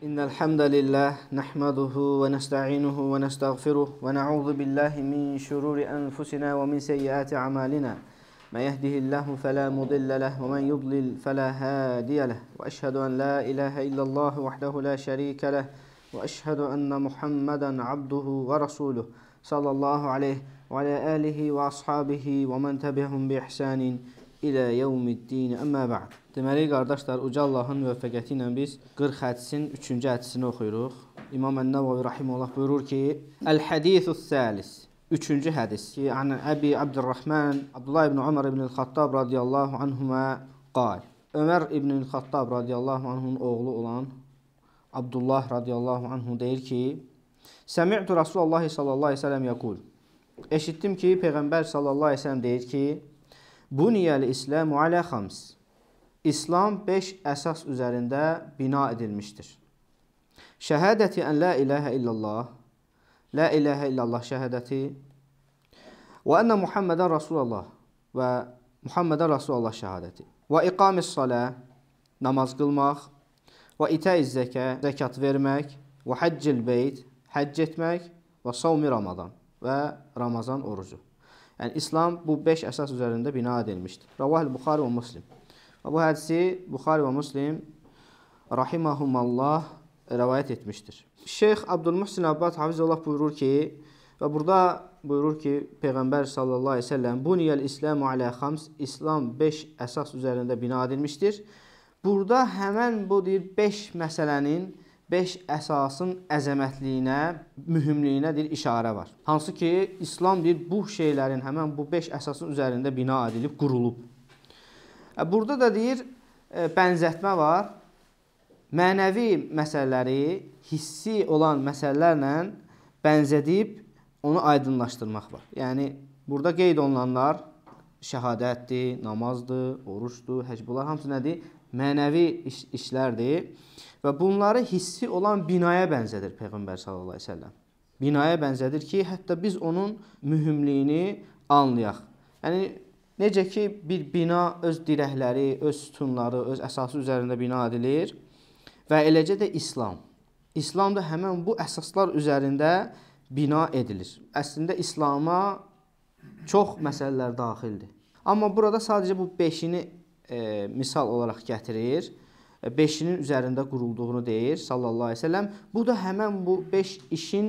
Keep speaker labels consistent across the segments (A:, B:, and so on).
A: إن الحمد لله نحمده ونستعينه ونستغفره ونعوذ بالله من شرور أنفسنا ومن سيئات أعمالنا ما يهده الله فلا مضل له ومن يضلل فلا هادي له وأشهد أن لا إله إلا الله وحده لا شريك له وأشهد أن محمدا عبده ورسوله صلى الله عليه وعلى آله وأصحابه ومن تبعهم بإحسان ilə yevmiddin. Əmmə ba'd. Deməli qardaşlar, uca Allahın müvəffəqiyyəti ilə biz 40 hədisin 3-cü hədisini oxuyuruq. İmam Ən-Nəvavi rahimehullah buyurur ki: "Əl-hadisus-salis" Üçüncü hədis ki, an Əbi Abdurrahman Abdullah ibn Ömər ibn el-Xattab radiyallahu anhuma qal. Ömər ibn el-Xattab radiyallahu anhun oğlu olan Abdullah radiyallahu anhu deyir ki: "Səmi'tu Rasulullah sallallahu əleyhi və səlləm yəqul" Eşitdim ki, Peyğəmbər sallallahu əleyhi və səlləm deyir ki: Buniyəl İslamu alə xams. İslam 5 əsas üzərində bina edilmişdir. Şəhadəti ən la ilahə illallah, la ilahə illallah şəhadəti və ənə Muhammedən Rasulullah və Muhammedən Rasulullah şəhadəti və iqamis salə, namaz qılmaq və itəiz zəkə, zəkat vermək və həccil beyt, həcc etmək və savmi Ramazan və Ramazan orucu. Yəni, İslam bu 5 əsas üzərində bina edilmişdir. Ravahil-Buxari və Muslim. Və bu hədisi Buxari və Muslim rahimahumallah rəvayət etmişdir. Şeyx Abdülmuhsin Abbad Hafizullah buyurur ki, və burada buyurur ki, Peyğəmbər sallallahu əleyhi və səlləm buniyəl İslamu alə xams, İslam 5 əsas üzərində bina edilmişdir. Burada həmin bu deyir 5 məsələnin beş əsasın əzəmətliyinə, mühümliyinə deyir işarə var. Hansı ki, İslam deyir bu şeylərin həmin bu beş əsasın üzərində bina edilib, qurulub. E, burada da deyir e, bənzətmə var. Mənəvi məsələləri hissi olan məsələlərlə bənzədib onu aydınlaşdırmaq var. Yəni burada qeyd olunanlar şəhadətdir, namazdır, oruçdur, həcc bunlar hamısı nədir? Mənəvi iş işlərdir və bunları hissi olan binaya bənzədir Peyğəmbər sallallahu əleyhi və səlləm. Binaya bənzədir ki, hətta biz onun mühümliyini anlayaq. Yəni necə ki bir bina öz dirəkləri, öz sütunları, öz əsası üzərində bina edilir və eləcə də İslam. İslam da həmin bu əsaslar üzərində bina edilir. Əslində İslam'a çox məsələlər daxildir. Amma burada sadəcə bu 5-ini e, misal olaraq gətirir. 5-inin üzərində qurulduğunu deyir sallallahu əleyhi və səlləm. Bu da həmin bu 5 işin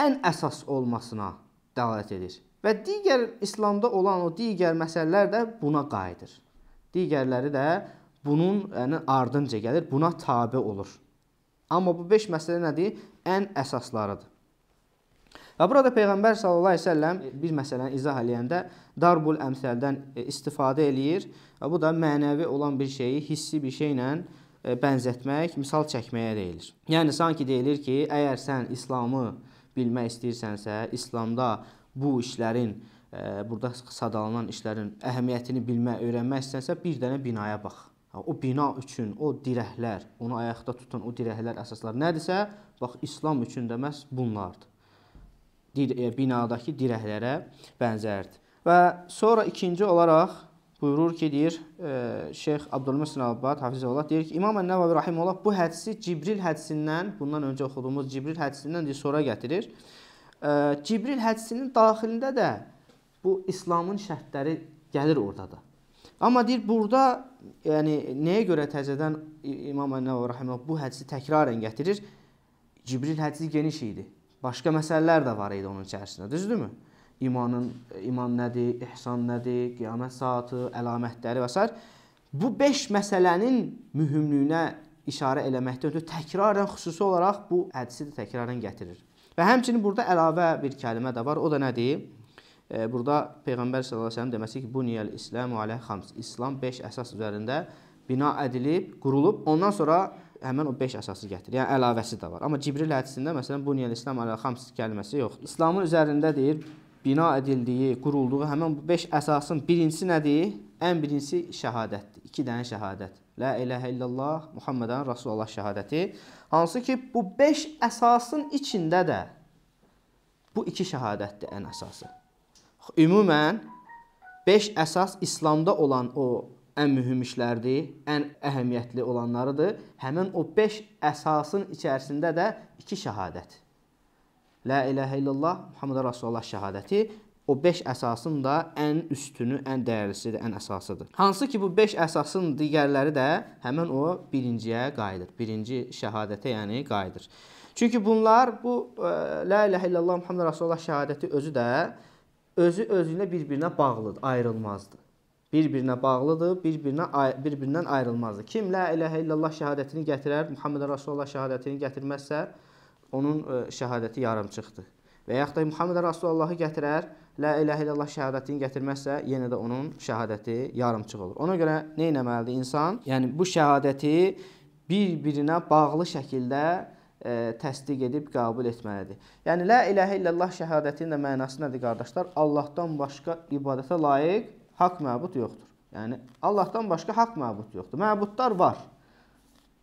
A: ən əsas olmasına dəlalət edir. Və digər İslamda olan o digər məsələlər də buna qayıdır. Digərləri də bunun yəni, ardınca gəlir, buna tabe olur. Amma bu 5 məsələ nədir? Ən əsaslarıdır. Və burada Peyğəmbər sallallahu əleyhi və səlləm bir məsələni izah eləyəndə darbul əmsəldən istifadə eləyir və bu da mənəvi olan bir şeyi hissi bir şeylə E, bənzətmək, misal çəkməyə deyilir. Yəni sanki deyilir ki, əgər sən İslamı bilmək istəyirsənsə, İslamda bu işlərin e, burada sadalanan işlərin əhəmiyyətini bilmək, öyrənmək istəsənsə, bir dənə binaya bax. O bina üçün o dirəklər, onu ayaqda tutan o dirəklər, əsaslar nədirsə, bax İslam üçün də məhz bunlardır. Dir e, binadakı dirəklərə bənzərdir. Və sonra ikinci olaraq buyurur ki, deyir e, Şeyx Abdülmüslim Abbad Hafizullah deyir ki, İmam Ən-Nəvavi rahimehullah bu hədisi Cibril hədisindən, bundan öncə oxuduğumuz Cibril hədisindən deyir sonra gətirir. E, Cibril hədisinin daxilində də bu İslamın şərtləri gəlir orada da. Amma deyir burada yəni nəyə görə təzədən İmam Ən-Nəvavi rahimehullah bu hədisi təkrarən gətirir? Cibril hədisi geniş idi. Başqa məsələlər də var idi onun içərisində, düzdürmü? imanın iman nədir, ihsan nədir, qiyamət saatı, əlamətləri və s. Bu 5 məsələnin mühümlüyünə işarə eləməkdə ötürü təkrarən xüsusi olaraq bu hədisi də təkrarən gətirir. Və həmçinin burada əlavə bir kəlmə də var. O da nədir? E, burada Peyğəmbər sallallahu əleyhi və səlləm deməsi ki, buniyəl İslamu alə xams. İslam 5 əsas üzərində bina edilib, qurulub. Ondan sonra həmin o 5 əsası gətirir. Yəni əlavəsi də var. Amma Cibril hədisində məsələn buniyəl İslam alə xams kəlməsi yoxdur. İslamın üzərində deyir, bina edildiyi, qurulduğu həmin bu 5 əsasın birincisi nədir? Ən birincisi şəhadətdir. 2 dənə şəhadət. La ilahə illallah, Muhammedən Rasulullah şəhadəti. Hansı ki, bu 5 əsasın içində də bu iki şəhadətdir ən əsası. Ümumən 5 əsas İslamda olan o ən mühüm işlərdir, ən əhəmiyyətli olanlarıdır. Həmin o 5 əsasın içərisində də iki şəhadət. Lə iləhə illallah, Muhammed Rasulullah şəhadəti o 5 əsasın da ən üstünü, ən dəyərlisidir, ən əsasıdır. Hansı ki bu 5 əsasın digərləri də həmin o birinciyə qayıdır. Birinci şəhadətə yəni qayıdır. Çünki bunlar bu ə, e, la ilahə illallah Muhammed Rasulullah şəhadəti özü də özü özünə bir-birinə bağlıdır, ayrılmazdır. Bir-birinə bağlıdır, bir-birinə bir-birindən ayrılmazdır. Kim la ilahə illallah şəhadətini gətirər, Muhammed Rasulullah şəhadətini gətirməzsə, onun e, şəhadəti yarımçıqdır. Və yaxud da Muhammed Rasulallahu gətirər, la ilahə illallah şəhadətini gətirməzsə, yenə də onun şəhadəti yarımçıq olur. Ona görə nə etməlidir insan? Yəni bu şəhadəti bir-birinə bağlı şəkildə ə, e, təsdiq edib qəbul etməlidir. Yəni la ilahə illallah şəhadətinin də mənası nədir qardaşlar? Allahdan başqa ibadətə layiq haqq məbud yoxdur. Yəni Allahdan başqa haqq məbud yoxdur. Məbudlar var.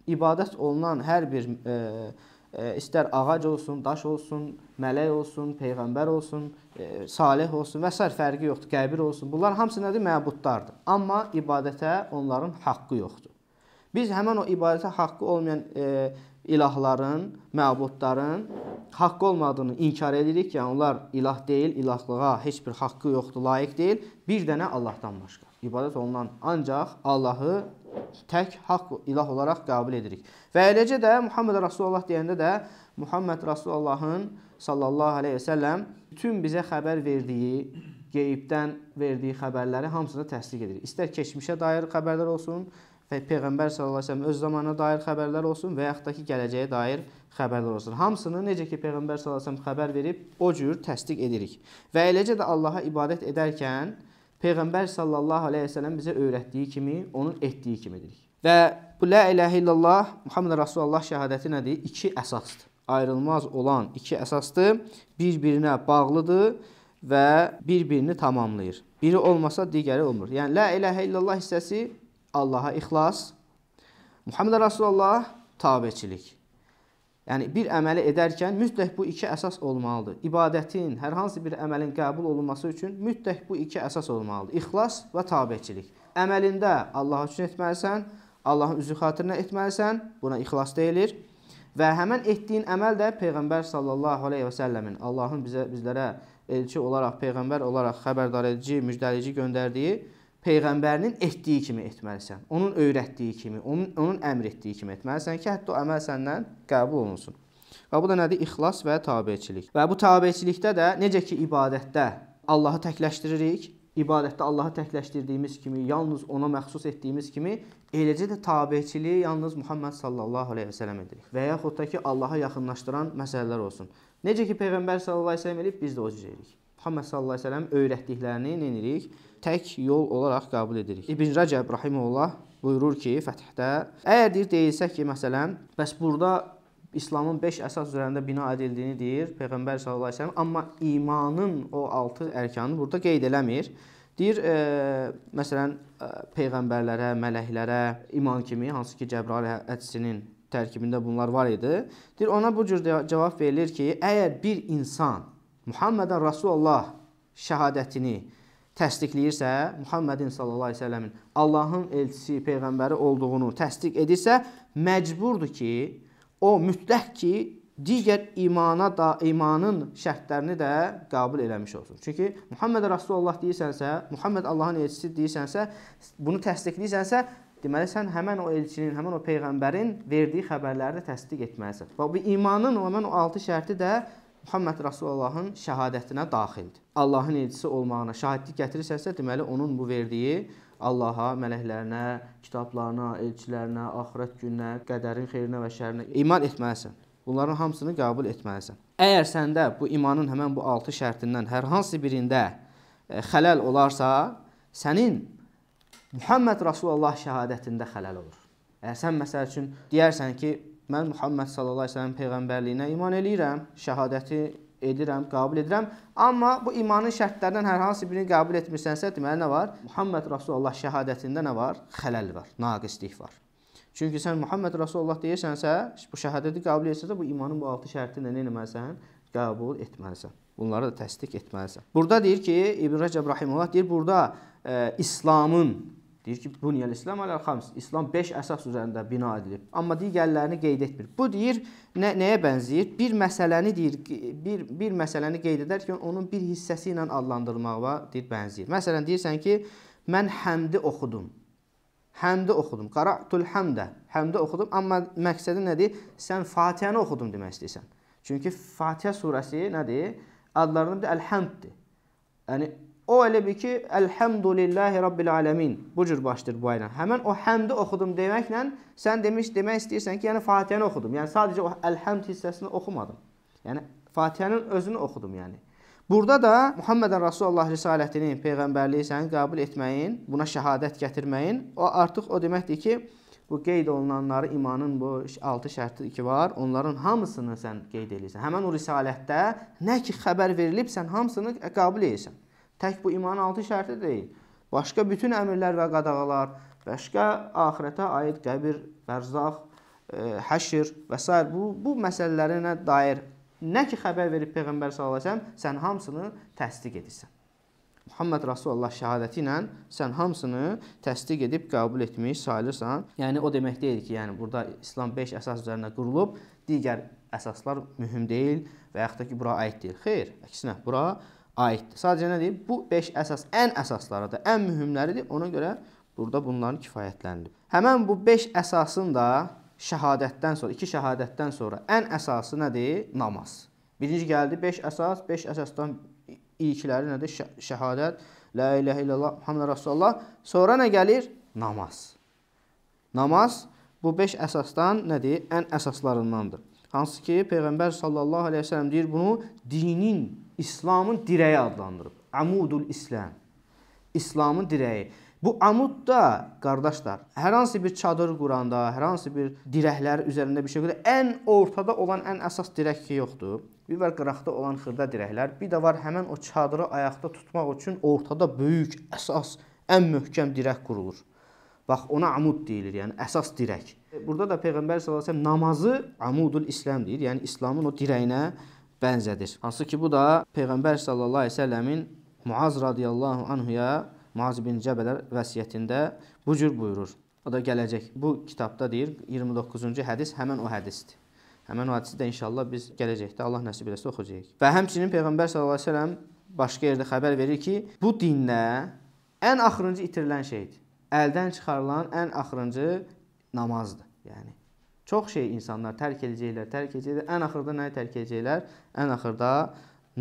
A: İbadət olunan hər bir ə, e, istər ağac olsun, daş olsun, mələk olsun, peyğəmbər olsun, e, salih olsun və s. fərqi yoxdur, qəbir olsun. Bunlar hamısı nədir? Məbudlardır. Amma ibadətə onların haqqı yoxdur. Biz həmin o ibadətə haqqı olmayan e, ilahların, məbudların haqqı olmadığını inkar edirik. Yəni onlar ilah deyil, ilahlığa heç bir haqqı yoxdur, layiq deyil. Bir dənə Allahdan başqa. İbadət olunan ancaq Allahı tək haqq ilah olaraq qəbul edirik. Və eləcə də Muhammed Rasulullah deyəndə də Muhammed Rasulullahın sallallahu əleyhi və səlləm bütün bizə xəbər verdiyi, qeybdən verdiyi xəbərləri hamısını təsdiq edirik. İstər keçmişə dair xəbərlər olsun, Peyğəmbər sallallahu əleyhi və səlləm öz zamanına dair xəbərlər olsun və yaxud da ki, gələcəyə dair xəbərlər olsun. Hamısını necə ki Peyğəmbər sallallahu əleyhi və səlləm xəbər verib, o cür təsdiq edirik. Və eləcə də Allah'a ibadət edərkən Peyğəmbər sallallahu əleyhi və səlləm bizə öyrətdiyi kimi, onun etdiyi kimidir. Və bu la ilahə illallah Muhammed Rasulullah şəhadəti nədir? İki əsasdır. Ayrılmaz olan iki əsasdır. Bir-birinə bağlıdır və bir-birini tamamlayır. Biri olmasa digəri olmur. Yəni la ilahə illallah hissəsi Allaha ixlas, Muhammed Rasulullah tabeçilik. Yəni bir əməli edərkən mütləq bu iki əsas olmalıdır. İbadətin, hər hansı bir əməlin qəbul olunması üçün mütləq bu iki əsas olmalıdır. İxlas və tabeçilik. Əməlində Allah üçün etməlisən, Allahın üzü xatirinə etməlisən, buna ixlas deyilir. Və həmin etdiyin əməl də peyğəmbər sallallahu alayhi və səlləmin Allahın bizə bizlərə elçi olaraq, peyğəmbər olaraq xəbərdar edici, müjdələyici göndərdiyi peyğəmbərinin etdiyi kimi etməlisən. Onun öyrətdiyi kimi, onun onun əmr etdiyi kimi etməlisən ki, hətta o əməl səndən qəbul olunsun. Və bu da nədir? İxlas və tabeçilik. Və bu tabeçilikdə də necə ki ibadətdə Allahı təkləşdiririk, ibadətdə Allahı təkləşdirdiyimiz kimi, yalnız ona məxsus etdiyimiz kimi, eləcə də tabeçiliyi yalnız Muhammed sallallahu əleyhi və səlləm edirik. Və yaxud da ki Allaha yaxınlaşdıran məsələlər olsun. Necə ki peyğəmbər sallallahu əleyhi və səlləm elib, biz də o cür edirik. Muhammed sallallahu əleyhi və səlləm öyrətdiklərini nə edirik? Tək yol olaraq qəbul edirik. İbn Rəcəb rahimehullah buyurur ki, Fəthdə, əgər deyir deyilsə ki, məsələn, bəs burada İslamın 5 əsas üzərində bina edildiyini deyir Peyğəmbər sallallahu əleyhi və səlləm, amma imanın o 6 ərkanı burada qeyd eləmir. Deyir, e, məsələn, e, peyğəmbərlərə, mələklərə iman kimi, hansı ki, Cəbrail hədisinin tərkibində bunlar var idi. Deyir, ona bu cür cavab verilir ki, əgər bir insan Muhammedən Rasulullah şəhadətini təsdiqləyirsə, Muhammedin sallallahu əleyhi və səlləmin Allahın elçisi, peyğəmbəri olduğunu təsdiq edirsə, məcburdur ki, o mütləq ki, digər imana da imanın şərtlərini də qəbul eləmiş olsun. Çünki Muhammed Rasulullah deyirsənsə, Muhammed Allahın elçisi deyirsənsə, bunu təsdiqləyirsənsə, deməli sən həmin o elçinin, həmin o peyğəmbərin verdiyi xəbərləri də təsdiq etməlisən. Bax bu imanın həmin o 6 şərti də Muhammed Rasulullahın şəhadətinə daxildir. Allahın elçisi olmağına şahidlik gətirirsənsə, deməli onun bu verdiyi Allaha, mələklərinə, kitablarına, elçilərinə, axirət gününə, qədərin xeyrinə və şərinə iman etməlisən. Bunların hamısını qəbul etməlisən. Əgər səndə bu imanın həmən bu 6 şərtindən hər hansı birində e, xələl olarsa, sənin Muhammed Rasulullah şəhadətində xələl olur. Əgər sən məsəl üçün deyərsən ki, mən Muhammed sallallahu əleyhi və səlləm peyğəmbərliyinə iman eləyirəm, şahadəti edirəm, qəbul edirəm. Amma bu imanın şərtlərindən hər hansı birini qəbul etmirsənsə, deməli nə var? Muhammed Rasulullah şahadətində nə var? Xələl var, naqislik var. Çünki sən Muhammed Rasulullah deyirsənsə, bu şahadəti qəbul etsənsə, bu imanın bu altı şərtini nə etməlisən? Qəbul etməlisən. Bunları da təsdiq etməlisən. Burada deyir ki, İbn Rəcəb Rahimullah deyir, burada ə, e, İslamın Deyir ki, buniyəl İslam əl-xams. İslam 5 əsas üzərində bina edilib. Amma digərlərini qeyd etmir. Bu deyir, nə, nəyə bənzəyir? Bir məsələni deyir, bir, bir məsələni qeyd edərkən onun bir hissəsi ilə adlandırmağa deyir, bənzəyir. Məsələn, deyirsən ki, mən həmdi oxudum. Həmdi oxudum. Qara'tul həmdə. Həmdi oxudum. Amma məqsədi nədir? Sən Fatihəni oxudum demək istəyirsən. Çünki Fatihə surəsi nədir? Adlarının bir əl-həmddir. Yəni, O elə bil ki, Elhamdülillahi Rabbil Aləmin. Bu cür başdır bu ilə. Həmən o həmdi oxudum deməklə sən demiş demək istəyirsən ki, yəni Fatihəni oxudum. Yəni sadəcə o Elhamd hissəsini oxumadım. Yəni Fatihənin özünü oxudum yəni. Burada da Muhammedən Rasulullah risalətini, peyğəmbərliyi sən qəbul etməyin, buna şəhadət gətirməyin, o artıq o deməkdir ki, bu qeyd olunanları imanın bu 6 şərti ki var, onların hamısını sən qeyd edirsən. Həmin o risalətdə nə ki xəbər verilib, sən hamısını qəbul edirsən. Tək bu imanın altı şərti deyil. Başqa bütün əmirlər və qadağalar, başqa axirətə aid qəbir, bərzaq, ə, e, həşir və s. bu bu məsələlərinə dair nə ki xəbər verib peyğəmbər sallallahu əleyhi və səlləm, sən hamısını təsdiq edirsən. Muhammed Rasulullah şəhadəti ilə sən hamısını təsdiq edib qəbul etmiş sayılırsan. Yəni o demək deyil ki, yəni burada İslam 5 əsas üzərində qurulub, digər əsaslar mühüm deyil və yaxud da ki, bura aid deyil. Xeyr, əksinə bura aiddir. Sadəcə nə deyib? Bu 5 əsas ən əsaslarıdır, ən mühümləridir. Ona görə burada bunların kifayətlənilir. Həmin bu 5 əsasın da şəhadətdən sonra, iki şəhadətdən sonra ən əsası nədir? Namaz. Birinci gəldi 5 əsas, 5 əsasdan ilkləri nədir? Şəhadət, la iləhə illallah, Muhammed Rasulullah. Sonra nə gəlir? Namaz. Namaz bu 5 əsasdan nədir? Ən əsaslarındandır. Hansı ki, Peyğəmbər sallallahu əleyhi və səlləm deyir, bunu dinin, İslamın dirəyi adlandırıb. Amudul İslam. İslamın dirəyi. Bu amud da, qardaşlar, hər hansı bir çadır quranda, hər hansı bir dirəklər üzərində bir şey quranda, ən ortada olan ən əsas dirək ki, yoxdur. Bir var qıraqda olan xırda dirəklər, bir də var həmən o çadırı ayaqda tutmaq üçün ortada böyük, əsas, ən möhkəm dirək qurulur. Bax ona amud deyilir, yəni əsas dirək. Burada da Peyğəmbər sallallahu əleyhi və səlləm namazı amudul İslam deyir, yəni İslamın o dirəyinə bənzədir. Hansı ki bu da Peyğəmbər sallallahu əleyhi və səlləmin Muaz radiyallahu anhuya Muaz bin Cəbələr vəsiyyətində bu cür buyurur. O da gələcək. Bu kitabda deyir 29-cu hədis həmin o hədisdir. Həmin o hədisi də inşallah biz gələcəkdə Allah nəsib eləsə oxuyacağıq. Və həmçinin Peyğəmbər sallallahu əleyhi və səlləm başqa yerdə xəbər verir ki, bu dinlə ən axırıncı itirilən şeydir əldən çıxarılan ən axırıncı namazdır. Yəni çox şey insanlar tərk edəcəklər, tərk edəcəklər. Ən axırda nəyi tərk edəcəklər? Ən axırda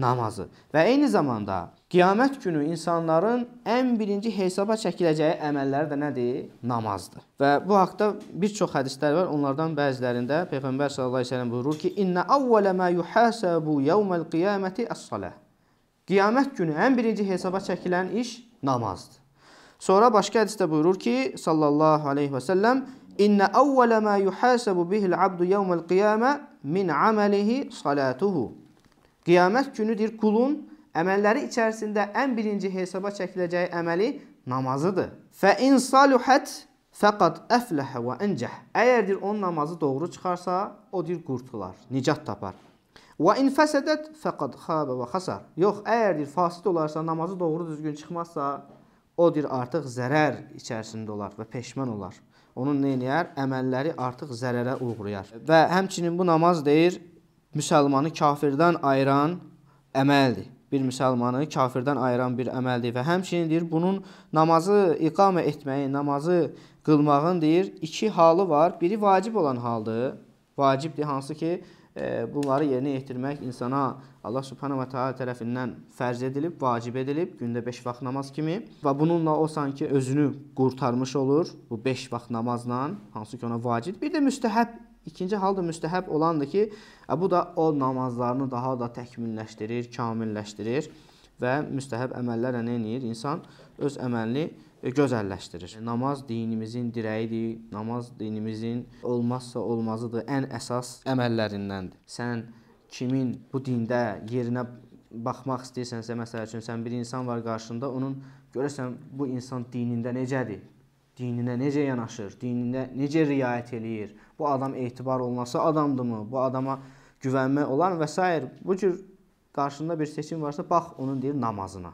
A: namazı. Və eyni zamanda qiyamət günü insanların ən birinci hesaba çəkiləcəyi əməlləri də nədir? Namazdır. Və bu haqqda bir çox hədislər var. Onlardan bəzilərində Peyğəmbər sallallahu əleyhi və səlləm buyurur ki: "İnna awwala ma yuhasabu yawmal qiyamati as-salah." Qiyamət günü ən birinci hesaba çəkilən iş namazdır. Sonra başqa hədisdə buyurur ki, sallallahu aleyhi və səlləm, İnnə əvvələ mə yuhəsəbu bihil abdu yevməl qiyamə min əməlihi salatuhu. Qiyamət günüdür kulun əməlləri içərisində ən birinci hesaba çəkiləcəyi əməli namazıdır. Fə in saluhət fəqad əfləhə və əncəh. Əgərdir onun namazı doğru çıxarsa, o dir qurtular, nicat tapar. Və in fəsədət fəqad xabə və xasar. Yox, əgərdir fasid olarsa, namazı doğru düzgün çıxmazsa, o deyir artıq zərər içərisində olar və peşman olar. Onun neyniyər? Əməlləri artıq zərərə uğrayar. Və həmçinin bu namaz deyir, müsəlmanı kafirdən ayıran əməldir. Bir müsəlmanı kafirdən ayıran bir əməldir və həmçinin deyir, bunun namazı iqamə etməyin, namazı qılmağın deyir, iki halı var. Biri vacib olan haldır. Vacibdir hansı ki, bunları yerinə yetirmək insana Allah subhanahu və teala tərəfindən fərz edilib, vacib edilib, gündə 5 vaxt namaz kimi və bununla o sanki özünü qurtarmış olur bu 5 vaxt namazla, hansı ki ona vacib. Bir də müstəhəb, ikinci hal da müstəhəb olandır ki, e, bu da o namazlarını daha da təkmilləşdirir, kamilləşdirir və müstəhəb əməllərlə nə eləyir? İnsan öz əməlini E, gözəlləşdirir. Namaz dinimizin dirəyidir. Namaz dinimizin olmazsa olmazıdır, ən əsas əməllərindəndir. Sən kimin bu dində yerinə baxmaq istəyirsənsə, məsəl üçün sən bir insan var qarşında, onun görəsən bu insan dinində necədir? Dininə necə yanaşır? Dininə necə riayət eləyir? Bu adam etibar olunası adamdırmı? Bu adama güvənmək olar və s. Bu cür qarşında bir seçim varsa, bax onun deyir namazına.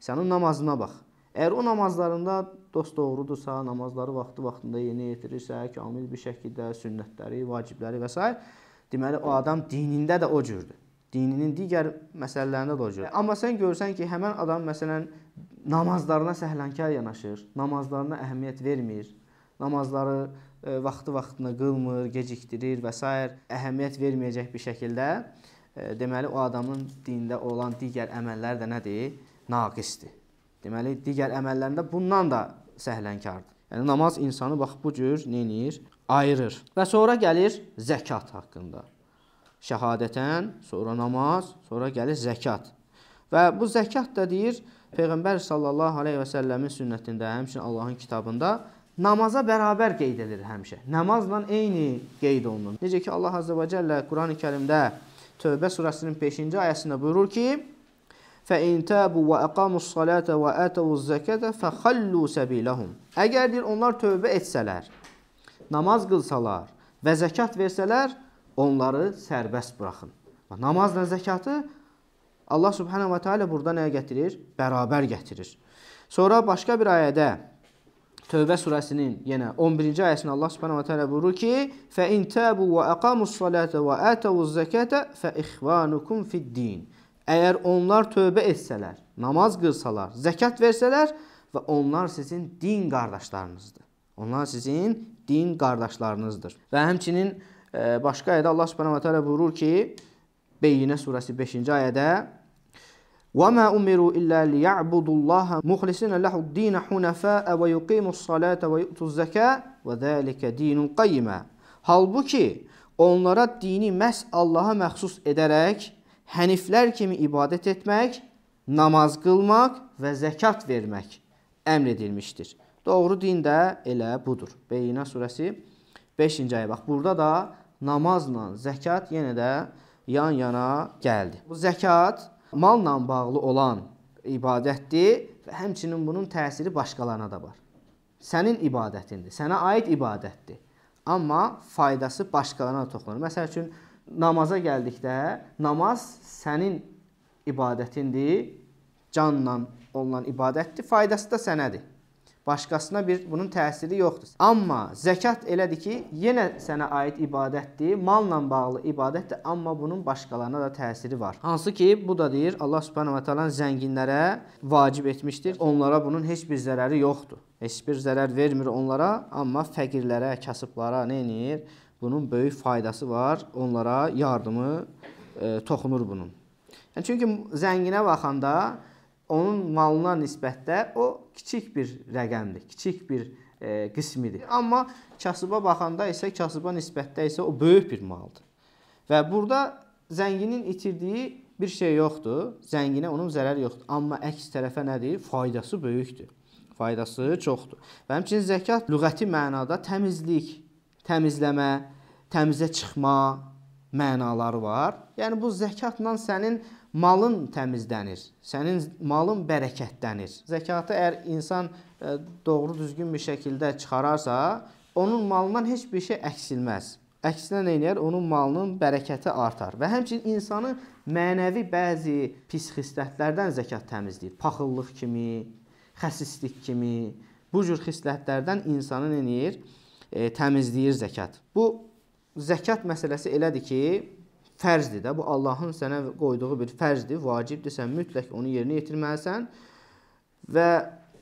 A: Sənin namazına bax. Əgər o namazlarında dost doğrudursa, namazları vaxtı-vaxtında yerinə yetirirsə, kamil bir şəkildə sünnətləri, vacibləri və s. deməli o adam dinində də o cürdür. Dininin digər məsələlərində də o cürdür. Amma sən görsən ki, həmin adam məsələn namazlarına səhlənkar yanaşır, namazlarına əhəmiyyət vermir, namazları e, vaxtı-vaxtında qılmır, gecikdirir və s. əhəmiyyət verməyəcək bir şəkildə e, deməli o adamın dində olan digər əməllər də nədir? Naqisdir deməli digər əməllərində bundan da səhlənkardır. Yəni namaz insanı bax bu cür nəyir? Ayırır. Və sonra gəlir zəkat haqqında. Şəhadətən, sonra namaz, sonra gəlir zəkat. Və bu zəkat da deyir Peyğəmbər sallallahu alayhi və səlləmin sünnətində, həmçinin Allahın kitabında namaza bərabər qeyd edilir həmişə. Namazla eyni qeyd olunur. Necə ki Allah Azza və Cəllə Qurani-Kərimdə Tövbə surəsinin 5-ci ayəsində buyurur ki: فَاِنْ تَابُوا وَاَقَامُوا الصَّلَاةَ وَاَتَوُوا الزَّكَةَ فَخَلُّوا سَب۪يلَهُمْ Əgər deyir, onlar tövbə etsələr, namaz qılsalar və zəkat versələr, onları sərbəst buraxın. Namazla zəkatı Allah Subhanahu ve Teala burada nəyə gətirir? Bərabər gətirir. Sonra başqa bir ayədə Tövbə surəsinin yenə yəni 11-ci ayəsində Allah Subhanahu va taala buyurur ki: "Fə in tabu və aqamus salata və atuz zakata fə ixvanukum fid-din." Əgər onlar tövbə etsələr, namaz qılsalar, zəkat versələr və onlar sizin din qardaşlarınızdır. Onlar sizin din qardaşlarınızdır. Və həmçinin e, başqa ayədə Allah Subhanahu taala buyurur ki, Beyyinə surəsi 5-ci ayədə وَمَا أُمِرُوا إِلَّا لِيَعْبُدُوا اللَّهَ مُخْلِصِينَ لَهُ الدِّينَ حُنَفَاءَ وَيُقِيمُوا الصَّلَاةَ وَيُؤْتُوا الزَّكَاءَ وَذَلِكَ دِينٌ قَيِّمًا Halbuki onlara dini məhz Allaha məxsus edərək həniflər kimi ibadət etmək, namaz qılmaq və zəkat vermək əmr edilmişdir. Doğru din də elə budur. Beyinə surəsi 5-ci ayə. Bax, burada da namazla zəkat yenə də yan-yana gəldi. Bu zəkat malla bağlı olan ibadətdir və həmçinin bunun təsiri başqalarına da var. Sənin ibadətindir, sənə aid ibadətdir. Amma faydası başqalarına toxunur. Məsəl üçün, namaza gəldikdə, namaz sənin ibadətindir, canla olunan ibadətdir, faydası da sənədir. Başqasına bir bunun təsiri yoxdur. Amma zəkat elədir ki, yenə sənə aid ibadətdir, malla bağlı ibadətdir, amma bunun başqalarına da təsiri var. Hansı ki, bu da deyir, Allah Subhanahu va Taala zənginlərə vacib etmişdir. Onlara bunun heç bir zərəri yoxdur. Heç bir zərər vermir onlara, amma fəqirlərə, kasıblara nə eləyir? bunun böyük faydası var. Onlara yardımı e, toxunur bunun. Yəni, çünki zənginə baxanda onun malına nisbətdə o kiçik bir rəqəmdir, kiçik bir e, qismidir. Amma kasıba baxanda isə kasıba nisbətdə isə o böyük bir maldır. Və burada zənginin itirdiyi bir şey yoxdur. Zənginə onun zərəri yoxdur. Amma əks tərəfə nədir? Faydası böyükdür. Faydası çoxdur. Və həmçinin zəkat lüğəti mənada təmizlik, təmizləmə, təmizə çıxma mənaları var. Yəni bu zəkatla sənin malın təmizlənir. Sənin malın bərəkətlənir. Zəkatı əgər insan e, doğru düzgün bir şəkildə çıxararsa, onun malından heç bir şey əksilməz. Əksinə nə eləyər? Onun malının bərəkəti artar və həmçinin insanı mənəvi bəzi pis xislətlərdən zəkat təmizləyir. Paxıllıq kimi, xəsislik kimi bu cür xislətlərdən insanı nə eləyir? E, təmizləyir zəkat. Bu zəkat məsələsi elədir ki, fərzdir də. Bu Allahın sənə qoyduğu bir fərzdir, vacibdir. Sən mütləq onu yerinə yetirməlisən və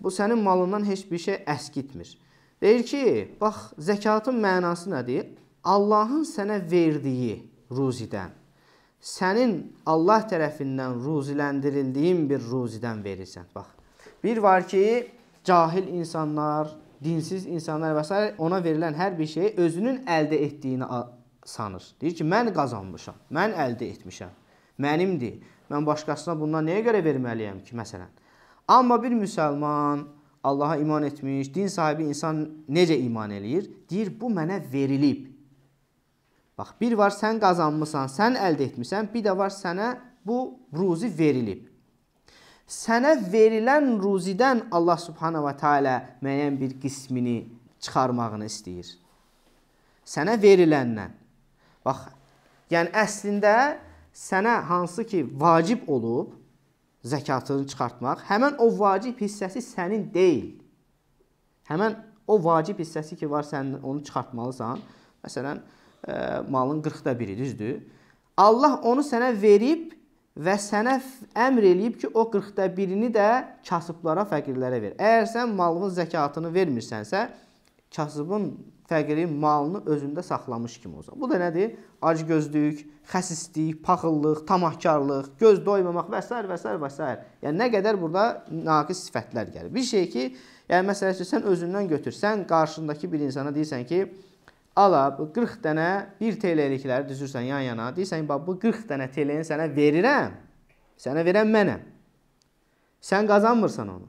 A: bu sənin malından heç bir şey əskitmir. Deyir ki, bax zəkatın mənası nədir? Allahın sənə verdiyi ruzidən sənin Allah tərəfindən ruziləndirildiyin bir ruzidən verirsən. Bax. Bir var ki, cahil insanlar dinsiz insanlar və s. ona verilən hər bir şeyi özünün əldə etdiyini sanır. Deyir ki, mən qazanmışam, mən əldə etmişəm, mənimdir. Mən başqasına bundan nəyə görə verməliyəm ki, məsələn. Amma bir müsəlman Allaha iman etmiş, din sahibi insan necə iman eləyir? Deyir, bu mənə verilib. Bax, bir var sən qazanmısan, sən əldə etmisən, bir də var sənə bu ruzi verilib sənə verilən ruzidən Allah subhanahu və teala müəyyən bir qismini çıxarmağını istəyir. Sənə veriləndən. Bax, yəni əslində sənə hansı ki vacib olub zəkatını çıxartmaq, həmin o vacib hissəsi sənin deyil. Həmin o vacib hissəsi ki var sənin onu çıxartmalısan. Məsələn, ə, e, malın 40da biri, düzdür? Allah onu sənə verib və sənə əmr eləyib ki, o 40-da birini də kasıblara, fəqirlərə ver. Əgər sən malının zəkatını vermirsənsə, kasıbın fəqirin malını özündə saxlamış kimi olsan. Bu da nədir? Acgözlük, xəsislik, paxıllıq, tamahkarlıq, göz doymamaq və s. və s. və s. Yəni nə qədər burada naqis sifətlər gəlir. Bir şey ki, yəni məsələn sən özündən götürsən, qarşındakı bir insana deyirsən ki, ala bu 40 dənə 1 TL-likləri düzürsən yan-yana. Deyirsən, bax bu 40 dənə TL-ni sənə verirəm. Sənə verən mənəm. Sən qazanmırsan onu.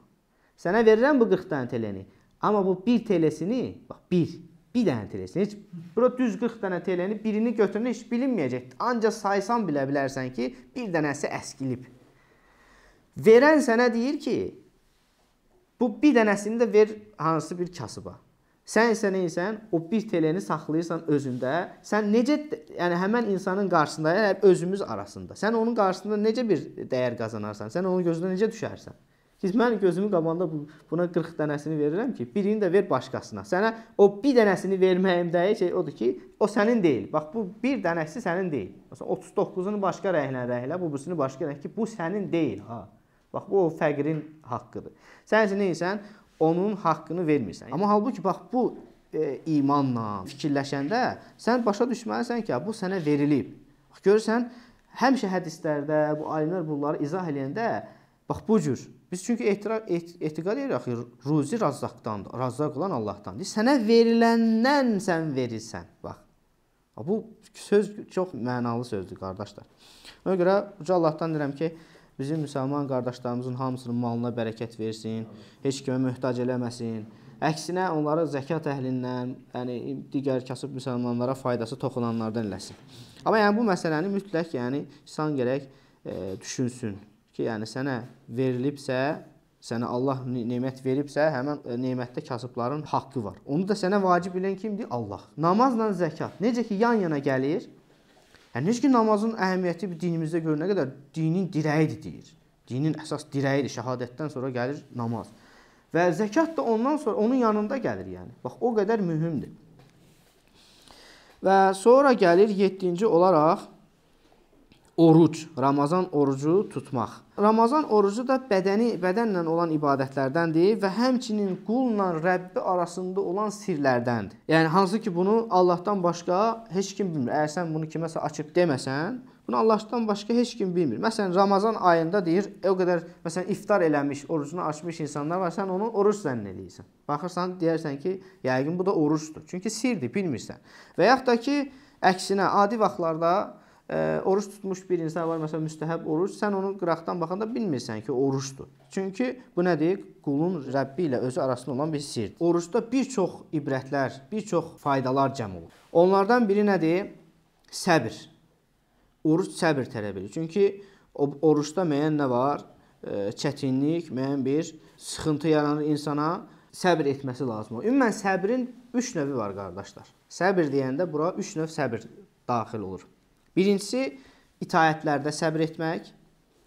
A: Sənə verirəm bu 40 dənə TL-ni. Amma bu 1 TL-sini, bax 1, 1 dənə TL-sini, heç bura düz 40 dənə TL-ni birini götürün heç bilinməyəcək. Ancaq saysan bilə bilərsən ki, bir dənəsi əskilib. Verən sənə deyir ki, bu bir dənəsini də ver hansı bir kasıba. Sən isə neysən? O 1 TL-ni saxlayırsan özündə. Sən necə yəni həmin insanın qarşısında, yəni özümüz arasında. Sən onun qarşısında necə bir dəyər qazanarsan? Sən onun gözünə necə düşərsən? Siz mən gözümü qabanda buna 40 dənəsini verirəm ki, birini də ver başqasına. Sənə o bir dənəsini verməyimdə şey odur ki, o sənin deyil. Bax bu bir dənəsi sənin deyil. Məsələn 39-unu başqa rəylə rəylə, bu birisini başqa rəylə ki, bu sənin deyil ha. Bax bu o fəqrin haqqıdır. Sən isə neysən? onun haqqını vermirsən. Amma halbuki bax bu e, imanla fikirləşəndə sən başa düşməlisən ki, bu sənə verilib. Bax görürsən, həmişə hədislərdə bu alimlər bunları izah eləyəndə bax bu cür Biz çünki ehtiraf eh, etiqad edirik axı ruzi razzaqdandır. Razzaq olan Allahdandır. Sənə veriləndən sən verirsən. Bax. Bu söz çox mənalı sözdür, qardaşlar. Ona görə uca Allahdan deyirəm ki, Bizim müsəlman qardaşlarımızın hamısının malına bərəkət versin, heç kimə möhtac eləməsin. Əksinə onları zəkat əhlindən, yəni digər kasıb müsəlmanlara faydası toxunanlardan eləsin. Amma yəni bu məsələni mütləq yəni insan gərək e, düşünsün ki, yəni sənə verilibsə, sənə Allah nemət veribsə, həmin e, nemətdə kasıbların haqqı var. Onu da sənə vacib bilən kimdir? Allah. Namazla zəkat necə ki yan-yana gəlir, Yəni necə ki namazın əhəmiyyəti dinimizdə görünə qədər dinin dirəyidir deyir. Dinin əsas dirəyidir. Şahadətdən sonra gəlir namaz. Və zəkat da ondan sonra onun yanında gəlir yəni. Bax o qədər mühümdür. Və sonra gəlir 7-ci olaraq oruc, Ramazan orucu tutmaq. Ramazan orucu da bədəni bədənlə olan ibadətlərdəndir və həmçinin qulla Rəbbi arasında olan sirlərdəndir. Yəni hansı ki bunu Allahdan başqa heç kim bilmir. Əgər sən bunu kiməsə açıb deməsən, bunu Allahdan başqa heç kim bilmir. Məsələn Ramazan ayında deyir, e, o qədər məsələn iftar eləmiş, orucunu açmış insanlar var, sən onu oruc zənn edirsən. Baxırsan, deyirsən ki, yəqin bu da orucdur. Çünki sirdir, bilmirsən. Və yaxud da ki, əksinə adi vaxtlarda oruç tutmuş bir insan var, məsələn, müstəhəb oruc, sən onu qıraqdan baxanda bilmirsən ki, orucdur. Çünki bu nədir? Qulun Rəbbi ilə özü arasında olan bir sirr. Orucda bir çox ibrətlər, bir çox faydalar cəm olur. Onlardan biri nədir? Səbir. Oruc səbir tələb edir. Çünki orucda müəyyən nə var? Çətinlik, müəyyən bir sıxıntı yaranır insana, səbir etməsi lazımdır. Ümumən səbrin 3 növü var, qardaşlar. Səbir deyəndə bura 3 növ səbir daxil olur. Birincisi itayətlərdə səbr etmək,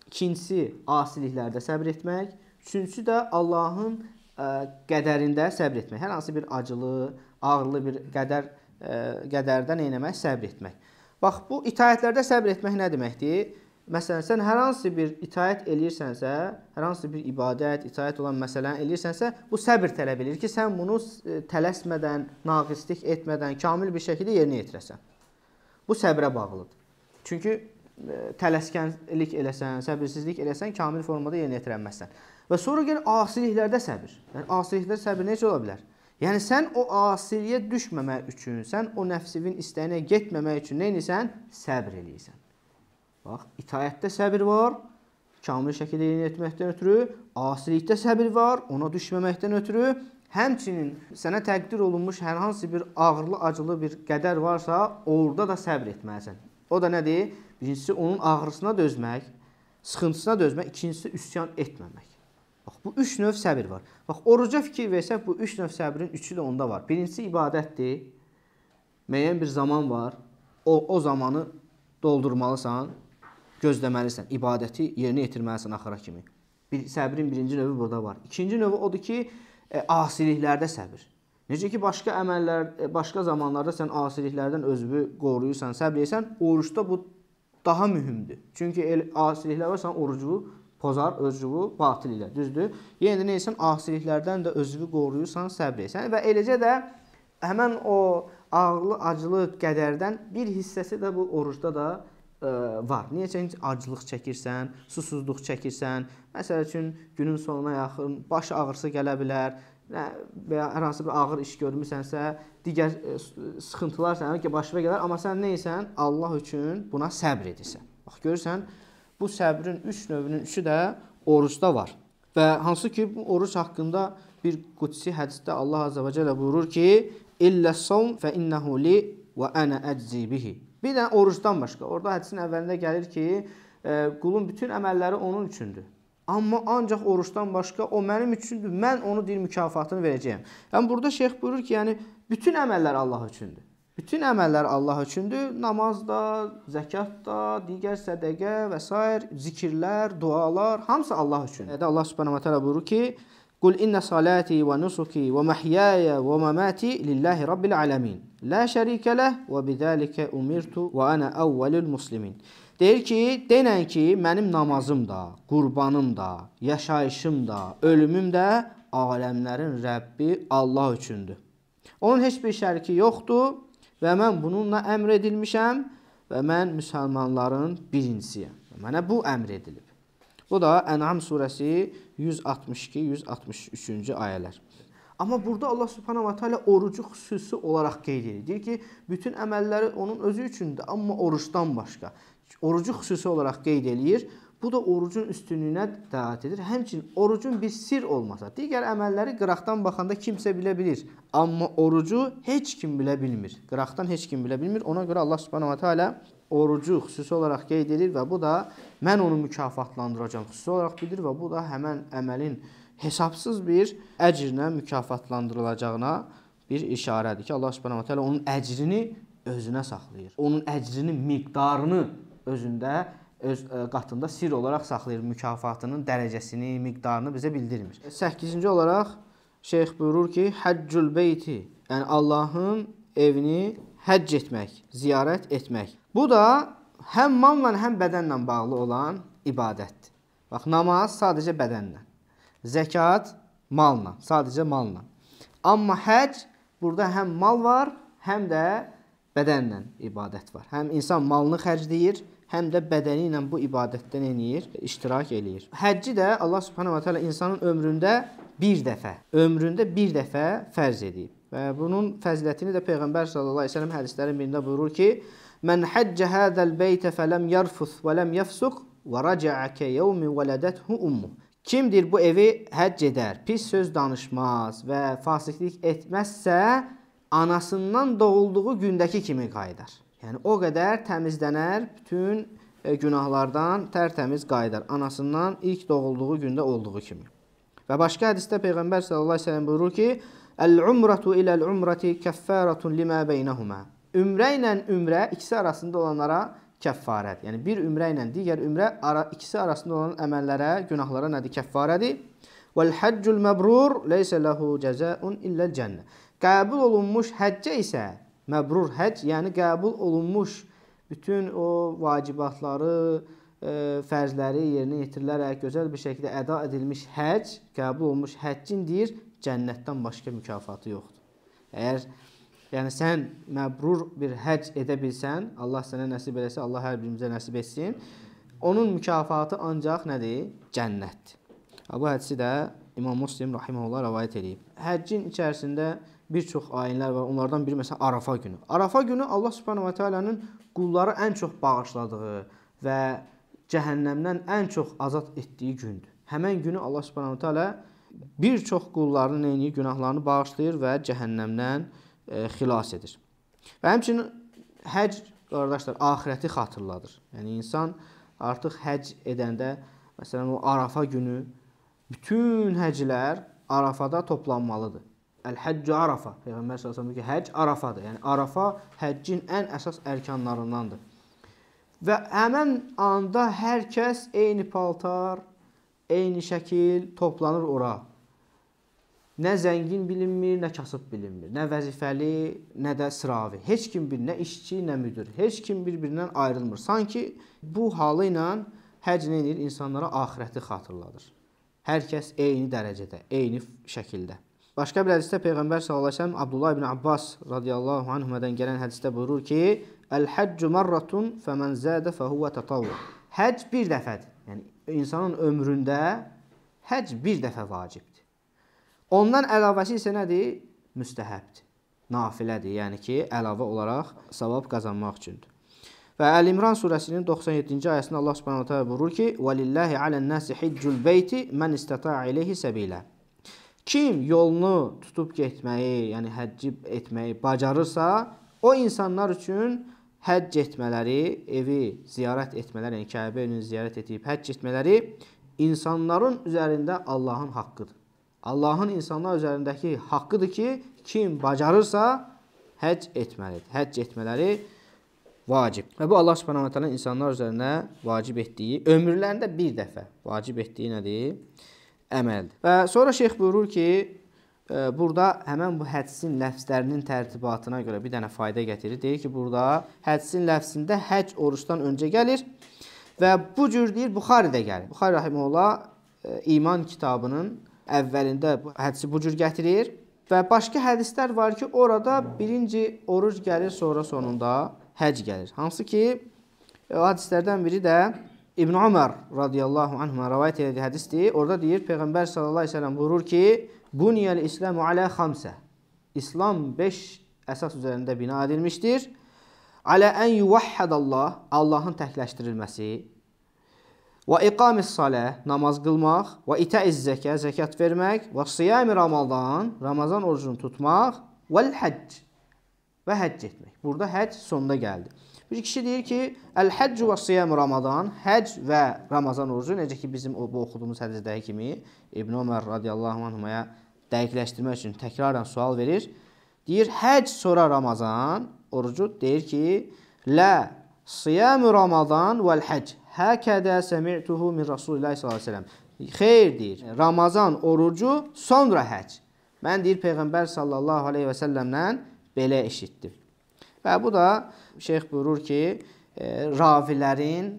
A: ikincisi asiliklərdə səbr etmək, üçüncüsü də Allahın qədərində səbr etmək. Hər hansı bir acılı, ağırlı bir qədər qədərdən eynəmək, səbr etmək. Bax, bu itayətlərdə səbr etmək nə deməkdir? Məsələn, sən hər hansı bir itayət eləyirsənsə, hər hansı bir ibadət, itayət olan məsələni eləyirsənsə, bu səbr tələb edir ki, sən bunu tələsmədən, naqislik etmədən, kamil bir şəkildə yerinə yetirəsən. Bu səbrə bağlıdır. Çünki e, tələskənlik eləsən, səbirsizlik eləsən, kamil formada yerinə yetirə bilməzsən. Və sonra gəlir asiliklərdə səbir. Yəni asilikdə səbir necə ola bilər? Yəni sən o asiliyə düşməmək üçün, sən o nəfsinin istəyinə getməmək üçün nə edirsən? Səbir eləyirsən. Bax, itayətdə səbir var, kamil şəkildə yerinə yetirməkdən ötürü, asilikdə səbir var, ona düşməməkdən ötürü, həmçinin sənə təqdir olunmuş hər hansı bir ağırlı, acılı bir qədər varsa, orada da səbir etməlisən. O da nədir? Birincisi onun ağrısına dözmək, sıxıntısına dözmək, ikincisi üsyan etməmək. Bax bu 3 növ səbir var. Bax oruca fikir versək bu 3 növ səbrin üçü də onda var. Birincisi ibadətdir. Müəyyən bir zaman var. O o zamanı doldurmalısan, gözləməlisən, ibadəti yerinə yetirməlisən axıra kimi. Bir səbrin birinci növü burada var. İkinci növü odur ki, e, asiliklərdə səbir. Necə ki başqa əməllər, e, başqa zamanlarda sən asiliklərdən özünü qoruyursan, səbr edirsən, oruçda bu daha mühümdür. Çünki el asiliklər varsa orucu pozar, özünü batil ilə, düzdür? Yenə yəni də nə etsən, asiliklərdən də özünü qoruyursan, səbr edirsən və eləcə də həmin o ağlı acılı qədərdən bir hissəsi də bu orucda da ə, e, var. Niyə çünki aclıq çəkirsən, susuzluq çəkirsən, məsəl üçün günün sonuna yaxın baş ağrısı gələ bilər, və ya hər hansı bir ağır iş görmüsənsə, digər e, sıxıntılar sənə ki, başına gələr, amma sən nəyəsən? Allah üçün buna səbr edirsən. Bax görürsən, bu səbrin 3 üç növünün üçü də orucda var. Və hansı ki, bu oruc haqqında bir qudsi hədisdə Allah Azza və Cəllə buyurur ki, "İllə savm fə innehu li və ana əczi bihi." Bir də orucdan başqa. Orda hədisin əvvəlində gəlir ki, e, qulun bütün əməlləri onun üçündür. Amma ancaq oruçdan başqa o mənim üçündür. Mən onu deyir mükafatını verəcəyəm. Yəni burada şeyx buyurur ki, yəni bütün əməllər Allah üçündür. Bütün əməllər Allah üçündür. Namaz da, zəkat da, digər sədaqə və s. zikirlər, dualar hamısı Allah üçündür. Yəni Allah Subhanahu taala buyurur ki: "Qul inna salati və nusuki və mahyaya və mamati lillahi rabbil alamin. La şerike leh və bizalika umirtu və ana awwalul muslimin." Deyir ki, denən ki, mənim namazım da, qurbanım da, yaşayışım da, ölümüm də aləmlərin Rəbbi Allah üçündür. Onun heç bir şəriki yoxdur və mən bununla əmr edilmişəm və mən müsəlmanların birincisiyəm. Mənə bu əmr edilib. Bu da Ənam surəsi 162-163-cü ayələr. Amma burada Allah Subhanahu va Taala orucu xüsusi olaraq qeyd edir. Deyir ki, bütün əməlləri onun özü üçündür, amma orucdan başqa orucu xüsusi olaraq qeyd eləyir. Bu da orucun üstünlüyünə dəlalət edir. Həmçinin orucun bir sir olmasa, digər əməlləri qıraqdan baxanda kimsə bilə bilir, amma orucu heç kim bilə bilmir. Qıraqdan heç kim bilə bilmir. Ona görə Allah Subhanahu va taala orucu xüsusi olaraq qeyd edir və bu da mən onu mükafatlandıracağam xüsusi olaraq bilir və bu da həmin əməlin hesabsız bir əcrlə mükafatlandırılacağına bir işarədir ki, Allah Subhanahu va taala onun əcrini özünə saxlayır. Onun əcrinin miqdarını özündə öz e, qatında sir olaraq saxlayır mükafatının dərəcəsini, miqdarını bizə bildirmir. 8-ci olaraq şeyx buyurur ki, Həccül beyti, yəni Allahın evini həcc etmək, ziyarət etmək. Bu da həm manla, həm bədənlə bağlı olan ibadətdir. Bax, namaz sadəcə bədənlə, zəkat malla, sadəcə malla. Amma həcc burada həm mal var, həm də bədənlə ibadət var. Həm insan malını xərcləyir, həm də bədəni ilə bu ibadətdə nə eləyir? İştirak eləyir. Həcci də Allah subhanahu va taala insanın ömründə bir dəfə, ömründə bir dəfə fərz edib. Və bunun fəzilətini də Peyğəmbər sallallahu əleyhi və səlləm hədislərin birində buyurur ki: "Mən həccə hadzal beytə fələm yarfus və ləm yefsuq və raca'a keyəvmi vələdathu ummuh." Kimdir bu evi həcc edər, pis söz danışmaz və fasiqlik etməzsə, anasından doğulduğu gündəki kimi qayıdar. Yəni o qədər təmizlənər bütün e, günahlardan tərtəmiz qayıdar. Anasından ilk doğulduğu gündə olduğu kimi. Və başqa hədisdə Peyğəmbər sallallahu əleyhi və səlləm buyurur ki: "Əl-umratu iləl-umrati kəffaratun limə beynəhuma." Ümrə ilə ümrə ikisi arasında olanlara kəffarət. Yəni bir ümrə ilə digər ümrə ara, ikisi arasında olan əməllərə, günahlara nədir? Kəffarədir. "Vəl-haccul məbrur leysə lehu cəzaun illəl-cənnə." Qəbul olunmuş həccə isə məbrur həc, yəni qəbul olunmuş bütün o vacibatları, e, fərzləri yerinə yetirilərək gözəl bir şəkildə əda edilmiş həc, qəbul olunmuş həccin deyir, cənnətdən başqa mükafatı yoxdur. Əgər yəni sən məbrur bir həc edə bilsən, Allah sənə nəsib eləsə, Allah hər birimizə nəsib etsin. Onun mükafatı ancaq nədir? Cənnətdir. Bu hədisi də İmam Müslim rahimehullah rivayet edib. Həccin içərisində bir çox ayinlər var. Onlardan biri məsələn Arafa günü. Arafa günü Allah Subhanahu va Taala'nın qulları ən çox bağışladığı və cəhənnəmdən ən çox azad etdiyi gündür. Həmin günü Allah Subhanahu Taala bir çox qullarının eyni günahlarını bağışlayır və cəhənnəmdən e, xilas edir. Və həmçinin həcc qardaşlar axirəti xatırladır. Yəni insan artıq həcc edəndə məsələn o Arafa günü bütün həclər Arafada toplanmalıdır. Əl-həccü Arafa. Peyğəmbər sallallahu əleyhi və səlləm ki, həcc Arafadır. Yəni Arafa həccin ən əsas ərkanlarındandır. Və həmin anda hər kəs eyni paltar, eyni şəkil toplanır ora. Nə zəngin bilinmir, nə kasıb bilinmir, nə vəzifəli, nə də sıravi. Heç kim bir nə işçi, nə müdür. Heç kim bir-birindən ayrılmır. Sanki bu halı ilə həcc nə edir? İnsanlara axirəti xatırladır. Hər kəs eyni dərəcədə, eyni şəkildə. Başqa bir hədisdə Peyğəmbər sallallahu əleyhi və səlləm Abdullah ibn Abbas radiyallahu anhumadan gələn hədisdə buyurur ki: "Əl-həccu marratun fəmən zədə fəhuve tatavvu." Həcc bir dəfədir. Yəni insanın ömründə həcc bir dəfə vacibdir. Ondan əlavəsi isə nədir? Müstəhəbdir. Nafilədir, yəni ki, əlavə olaraq savab qazanmaq üçündür. Və Əl-İmran surəsinin 97-ci ayəsində Allah Subhanahu taala buyurur ki: "Valillahi alan-nasi hiccul beyti men istata'a ilayhi sabila." Kim yolunu tutub getməyi, yəni həcc etməyi bacarırsa, o insanlar üçün həcc etmələri, evi ziyarət etmələri, yəni Kəbə evini ziyarət edib həcc etmələri insanların üzərində Allahın haqqıdır. Allahın insanlar üzərindəki haqqıdır ki, kim bacarırsa həcc etməlidir. Həcc etmələri vacib. Və bu Allah Subhanahu taala insanlar üzərinə vacib etdiyi, ömürlərində bir dəfə vacib etdiyi nədir? əməldir. Və sonra şeyx buyurur ki, e, burada həmən bu hədsin ləfzlərinin tərtibatına görə bir dənə fayda gətirir. Deyir ki, burada hədsin ləfzində həc oruçdan öncə gəlir və bu cür deyir Buxaridə gəlir. Buxari rahimehullah e, iman kitabının əvvəlində bu hədsi bu cür gətirir və başqa hədislər var ki, orada birinci oruc gəlir, sonra sonunda həc gəlir. Hansı ki, e, o hədislərdən biri də İbn Ömər radiyallahu anhuma rivayet etdiyi hədisdir. Orada deyir Peyğəmbər sallallahu əleyhi və səlləm buyurur ki, "Buniyəl İslamu alə xamsə." İslam 5 əsas üzərində bina edilmişdir. Alə ən yuvahhadallah, Allahın təkləşdirilməsi, və iqamis salə, namaz qılmaq, və itəiz zəkə, zəkat vermək, və siyami Ramazan, Ramazan orucunu tutmaq, və həcc və həcc etmək. Burada həcc sonda gəldi. Bir kişi deyir ki, Əl-Həcc və Siyam Ramazan, həcc və Ramazan orucu, necə ki bizim bu oxuduğumuz hədisdəki kimi İbn Ömər radiyallahu anhumaya dəqiqləşdirmək üçün təkrarən sual verir. Deyir, həcc sonra Ramazan orucu deyir ki, Lə Siyam Ramazan vəl-Həcc. Həkədə səmi'tuhu min Rasulillah sallallahu əleyhi və səlləm. Xeyr deyir. Ramazan orucu sonra həcc. Mən deyir Peyğəmbər sallallahu aleyhi və səlləmdən belə eşitdim. Və bu da şeyx buyurur ki, e, ravilərin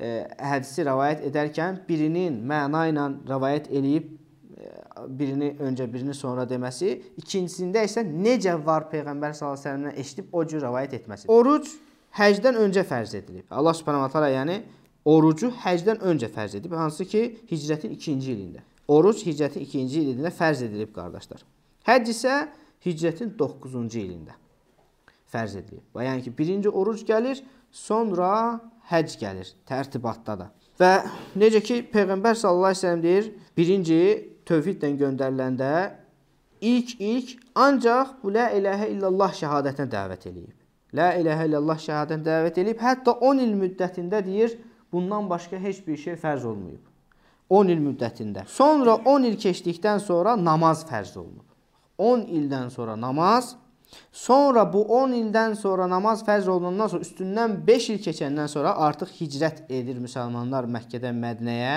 A: e, hədisi rəvayət edərkən birinin məna ilə rəvayət eləyib e, birini öncə birini sonra deməsi, ikincisində isə necə var peyğəmbər sallallahu əleyhi və səlləmdən eşidib o cür rəvayət etməsi. Oruc həcdən öncə fərz edilib. Allah Subhanahu taala yəni orucu həcdən öncə fərz edib, hansı ki, Hicrətin 2-ci ilində. Oruc Hicrətin 2-ci ilində fərz edilib qardaşlar. Həcc isə Hicrətin 9-cu ilində fərz edilib. Və yəni ki, birinci oruc gəlir, sonra həcc gəlir tərtibatdadır. Və necə ki Peyğəmbər sallallahu əleyhi və səlləm deyir, birinci tövhidlə göndəriləndə ilk-ilk ancaq bu la ilahə illallah şahadətinə dəvət eləyib. La ilahə illallah şahadətinə dəvət eləyib. Hətta 10 il müddətində deyir, bundan başqa heç bir şey fərz olmayıb. 10 il müddətində. Sonra 10 il keçdikdən sonra namaz fərz olunub. 10 ildən sonra namaz Sonra bu 10 ildən sonra namaz fərz olunandan sonra üstündən 5 il keçəndən sonra artıq hicrət edir müsəlmanlar Məkkədən Mədinəyə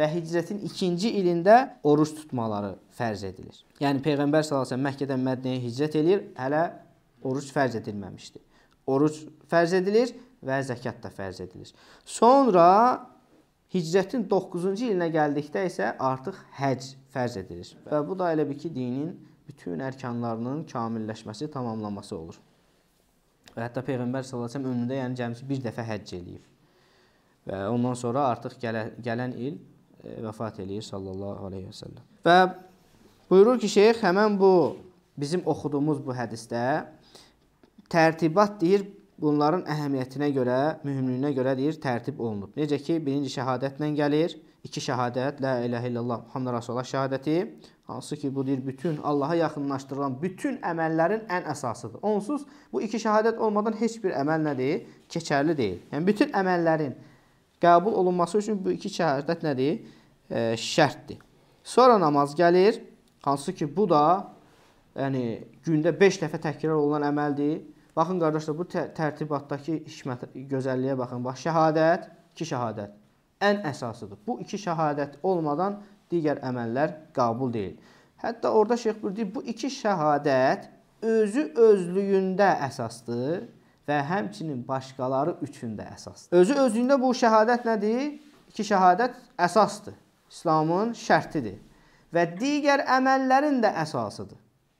A: və hicrətin ikinci ilində oruç tutmaları fərz edilir. Yəni Peyğəmbər sallallahu əleyhi və səlləm Məkkədən Mədinəyə hicrət edir, hələ oruç fərz edilməmişdi. Oruc fərz edilir və zəkat da fərz edilir. Sonra hicrətin 9-cu ilinə gəldikdə isə artıq həcc fərz edilir. Və bu da elə bir ki, dinin bütün ərkanlarının kamilləşməsi, tamamlaması olur. Və hətta Peyğəmbər s.ə.v ömründə yəni cəmisi bir dəfə həcc eləyib. Və ondan sonra artıq gələ, gələn il e, vəfat eləyir sallallahu aleyhi və səlləm. Və buyurur ki, şeyx həmən bu bizim oxuduğumuz bu hədisdə tərtibat deyir, bunların əhəmiyyətinə görə, mühümlüyünə görə deyir, tərtib olunub. Necə ki, birinci şəhadətlə gəlir, iki şəhadət, la iləhə illallah Muhammed Rasulullah şəhadəti, hansı ki, bu deyir, bütün Allaha yaxınlaşdırılan bütün əməllərin ən əsasıdır. Onsuz bu iki şəhadət olmadan heç bir əməl nədir? Keçərli deyil. Yəni, bütün əməllərin qəbul olunması üçün bu iki şəhadət nədir? E, şərtdir. Sonra namaz gəlir, hansı ki, bu da yəni, gündə 5 dəfə təkrar olunan əməldir. Baxın, qardaşlar, bu tər tərtibatdakı hikmət, gözəlliyə baxın. Bax, şəhadət, iki şəhadət ən əsasıdır. Bu iki şəhadət olmadan digər əməllər qəbul deyil. Hətta orada şeyx buyurdu, bu iki şəhadət özü özlüyündə əsasdır və həmçinin başqaları üçün də əsasdır. Özü özlüyündə bu şəhadət nədir? İki şəhadət əsasdır. İslamın şərtidir və digər əməllərin də əsasıdır.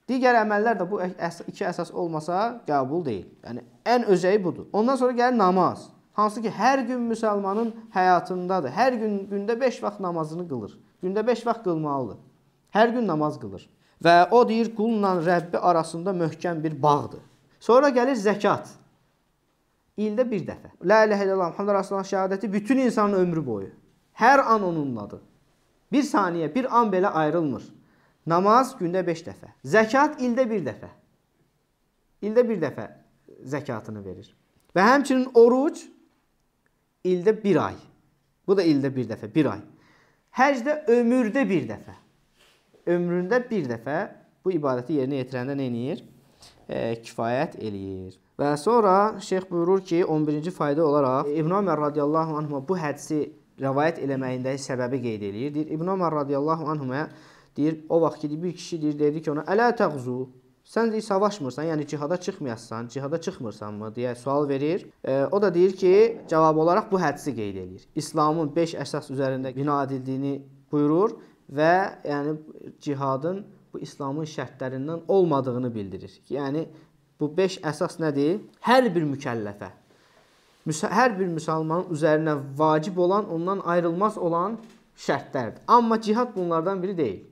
A: Digər əməllər də bu iki əsas olmasa qəbul deyil. Yəni ən özəyi budur. Ondan sonra gəlir namaz. Hansı ki, hər gün müsəlmanın həyatındadır. Hər gün gündə 5 vaxt namazını qılır. Gündə 5 vaxt qılmalıdır. Hər gün namaz qılır. Və o deyir, qulla Rəbbi arasında möhkəm bir bağdır. Sonra gəlir zəkat. İldə bir dəfə. La iləhə illallah Muhammed Rasulullah şəhadəti bütün insanın ömrü boyu. Hər an onunladır. Bir saniyə, bir an belə ayrılmır. Namaz gündə 5 dəfə. Zəkat ildə bir dəfə. İldə bir dəfə zəkatını verir. Və həmçinin oruc ildə bir ay. Bu da ildə bir dəfə, bir ay. Həc də ömürdə bir dəfə. Ömründə bir dəfə bu ibadəti yerinə yetirəndə nə eləyir? E, kifayət eləyir. Və sonra şeyx buyurur ki, 11-ci fayda olaraq İbn Ömər radiyallahu anhuma bu hədisi rəvayət eləməyindəki səbəbi qeyd eləyir. Deyir İbn Ömər radiyallahu anhuma deyir o vaxt ki bir kişi deyir dedi ki ona: "Ələ təğzu?" Sən deyir savaşmırsan, yəni cihada çıxmayasan, cihada çıxmırsanmı deyə sual verir. E, o da deyir ki, cavab olaraq bu hədisi qeyd eləyir. İslamın 5 əsas üzərində bina edildiyini buyurur və yəni cihadın bu İslamın şərtlərindən olmadığını bildirir. Yəni bu 5 əsas nədir? Hər bir mükəlləfə hər bir müsəlmanın üzərinə vacib olan, ondan ayrılmaz olan şərtlərdir. Amma cihad bunlardan biri deyil.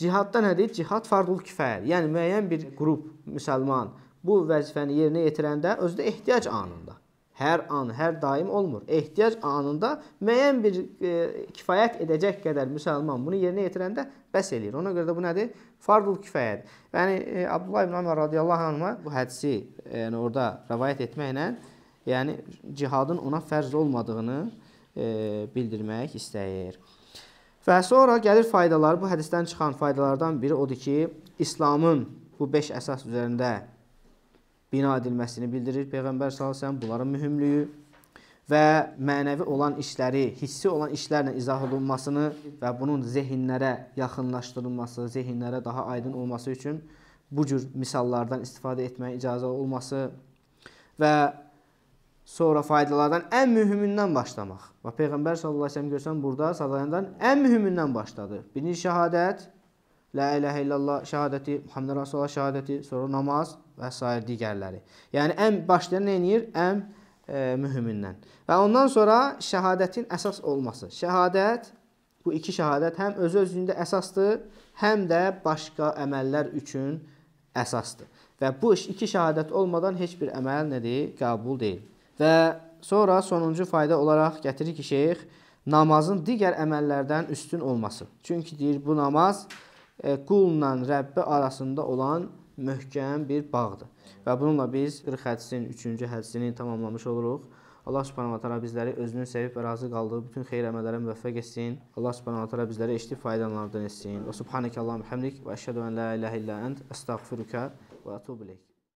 A: Cihadda nədir? Cihad fardul kifayə. Yəni müəyyən bir qrup müsəlman bu vəzifəni yerinə yetirəndə özü də ehtiyac anında. Hər an, hər daim olmur. Ehtiyac anında müəyyən bir e, kifayət edəcək qədər müsəlman bunu yerinə yetirəndə bəs eləyir. Ona görə də bu nədir? Fardul kifayədir. Yəni e, Abdullah ibn Ömər radiyallahu anhuma bu hədisi yəni orada rivayet etməklə, yəni cihadın ona fərz olmadığını e, bildirmək istəyir. Və sonra gəlir faydalar. Bu hədisdən çıxan faydalardan biri odur ki, İslamın bu 5 əsas üzərində bina edilməsini bildirir Peyğəmbər sallallahu bunların mühümlüyü və mənəvi olan işləri, hissi olan işlərlə izah olunmasını və bunun zehinlərə yaxınlaşdırılması, zehinlərə daha aydın olması üçün bu cür misallardan istifadə etməyə icazə olması və sonra faydalardan ən mühümündən başlamaq. Və Peyğəmbər sallallahu əleyhi və səlləm görsən burada sadalayandan ən mühümündən başladı. Birinci şahadət, la ilahə illallah şahadəti, Muhammed Rasulullah şahadəti, sonra namaz və s. digərləri. Yəni ən başda nə eləyir? Ən e, mühümündən. Və ondan sonra şahadətin əsas olması. Şahadət bu iki şahadət həm özü özlüyündə əsasdır, həm də başqa əməllər üçün əsasdır. Və bu iki şahadət olmadan heç bir əməl nədir? Qəbul deyil. Və sonra sonuncu fayda olaraq gətirir ki, şeyx namazın digər əməllərdən üstün olması. Çünki deyir bu namaz e, qulla Rəbbi arasında olan möhkəm bir bağdır. Və bununla biz 40 hədisin 3-cü hədisini tamamlamış oluruq. Allah subhanahu taala bizləri özünün sevib və razı qaldığı bütün xeyir əməllərə müvəffəq etsin. Allah subhanahu taala bizləri eşitib faydalanlardan etsin. Və subhanakallahumma hamdik və əşhədu an la ilaha illə ənt, əstəğfiruka və ətubu ileyk.